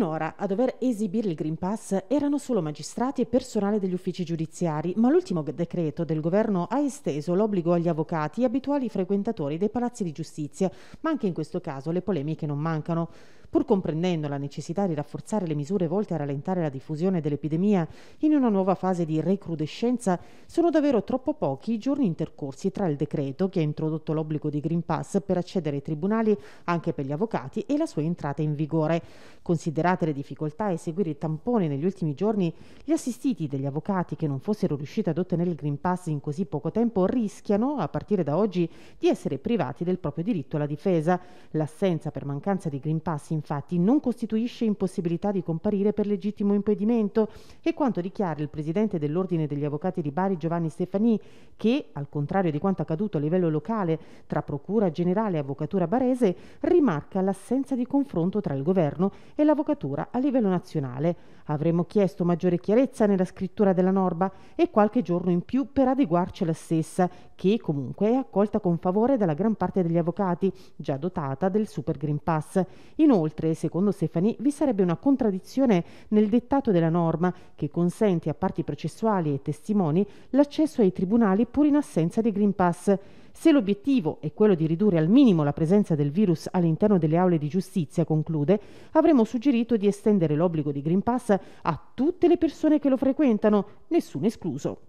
Finora a dover esibire il Green Pass erano solo magistrati e personale degli uffici giudiziari, ma l'ultimo decreto del governo ha esteso l'obbligo agli avvocati e abituali frequentatori dei palazzi di giustizia, ma anche in questo caso le polemiche non mancano. Pur comprendendo la necessità di rafforzare le misure volte a rallentare la diffusione dell'epidemia in una nuova fase di recrudescenza, sono davvero troppo pochi i giorni intercorsi tra il decreto che ha introdotto l'obbligo di Green Pass per accedere ai tribunali anche per gli avvocati e la sua entrata in vigore. Considerate le difficoltà a eseguire i tamponi negli ultimi giorni, gli assistiti degli avvocati che non fossero riusciti ad ottenere il Green Pass in così poco tempo rischiano, a partire da oggi, di essere privati del proprio diritto alla difesa. L'assenza per mancanza di Green Pass in infatti non costituisce impossibilità di comparire per legittimo impedimento, è quanto dichiara il presidente dell'Ordine degli Avvocati di Bari Giovanni Stefani che, al contrario di quanto accaduto a livello locale tra Procura Generale e Avvocatura Barese, rimarca l'assenza di confronto tra il governo e l'avvocatura a livello nazionale. Avremmo chiesto maggiore chiarezza nella scrittura della norma e qualche giorno in più per adeguarci alla stessa, che comunque è accolta con favore dalla gran parte degli avvocati, già dotata del Super Green Pass. Inoltre, Inoltre, secondo Stefani, vi sarebbe una contraddizione nel dettato della norma che consente a parti processuali e testimoni l'accesso ai tribunali pur in assenza di Green Pass. Se l'obiettivo è quello di ridurre al minimo la presenza del virus all'interno delle aule di giustizia, conclude, avremmo suggerito di estendere l'obbligo di Green Pass a tutte le persone che lo frequentano, nessuno escluso.